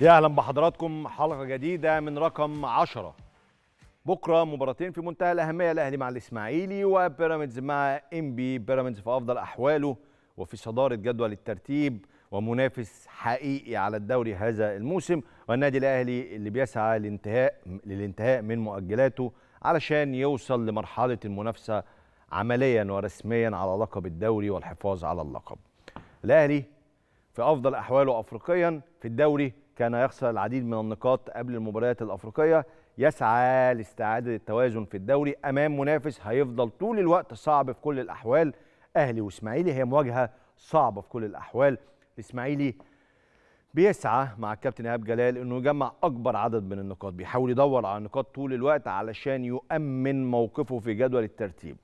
يا اهلا بحضراتكم حلقه جديده من رقم 10 بكره مباراتين في منتهى الاهميه الاهلي مع الاسماعيلي وبيراميدز مع انبي بيراميدز في افضل احواله وفي صداره جدول الترتيب ومنافس حقيقي على الدوري هذا الموسم والنادي الاهلي اللي بيسعى للانتهاء للانتهاء من مؤجلاته علشان يوصل لمرحله المنافسه عمليا ورسميا على لقب الدوري والحفاظ على اللقب الاهلي في افضل احواله افريقيا في الدوري كان يخسر العديد من النقاط قبل المباريات الأفريقية يسعى لاستعادة التوازن في الدوري أمام منافس هيفضل طول الوقت صعب في كل الأحوال أهلي وإسماعيلي هي مواجهة صعبة في كل الأحوال الإسماعيلي بيسعى مع الكابتن إيهاب جلال إنه يجمع أكبر عدد من النقاط بيحاول يدور على النقاط طول الوقت علشان يؤمن موقفه في جدول الترتيب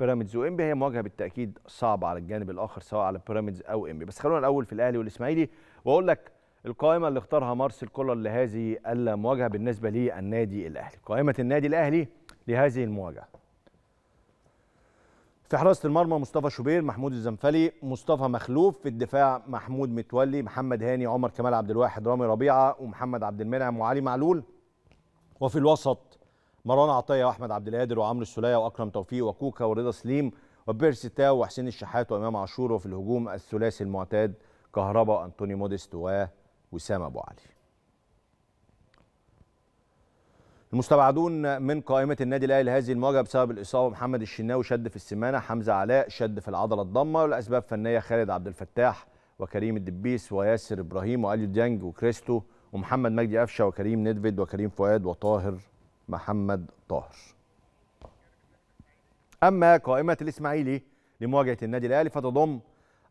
بيراميدز وانبي هي مواجهه بالتاكيد صعبه على الجانب الاخر سواء على بيراميدز او انبي بس خلونا الاول في الاهلي والاسماعيلي واقول لك القائمة اللي اختارها مارسيل كولر لهذه المواجهة بالنسبة للنادي الأهلي قائمة النادي الأهلي لهذه المواجهة في حراسة المرمى مصطفى شوبير محمود الزنفلي مصطفى مخلوف في الدفاع محمود متولي محمد هاني عمر كمال عبد الواحد رامي ربيعة ومحمد عبد المنعم وعلي معلول وفي الوسط مروان عطية وأحمد عبد القادر وعمرو السولية وأكرم توفيق وكوكا ورضا سليم وبيرسي تاو وحسين الشحات وإمام عاشور وفي الهجوم الثلاثي المعتاد كهربا وأنطوني موديست و وسام ابو علي المستبعدون من قائمة النادي الأهلي هذه المواجهة بسبب الإصابة محمد الشناوي شد في السمانة، حمزة علاء شد في العضلة الضمة لأسباب فنية خالد عبد الفتاح وكريم الدبيس وياسر إبراهيم وأليو ديانج وكريستو ومحمد مجدي قفشة وكريم نيدفيد وكريم فؤاد وطاهر محمد طاهر. أما قائمة الإسماعيلي لمواجهة النادي الأهلي فتضم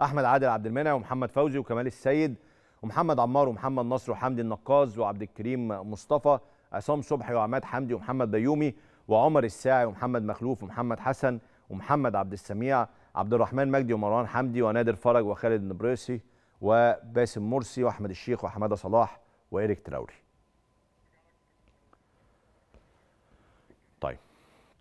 أحمد عادل عبد المنعم ومحمد فوزي وكمال السيد ومحمد عمار ومحمد نصر وحمدي النقاز وعبد الكريم مصطفى عصام صبحي وعماد حمدي ومحمد بيومي وعمر الساعي ومحمد مخلوف ومحمد حسن ومحمد عبد السميع عبد الرحمن مجدي ومروان حمدي ونادر فرج وخالد النبريسي وباسم مرسي واحمد الشيخ وحماده صلاح وإيريك تراوري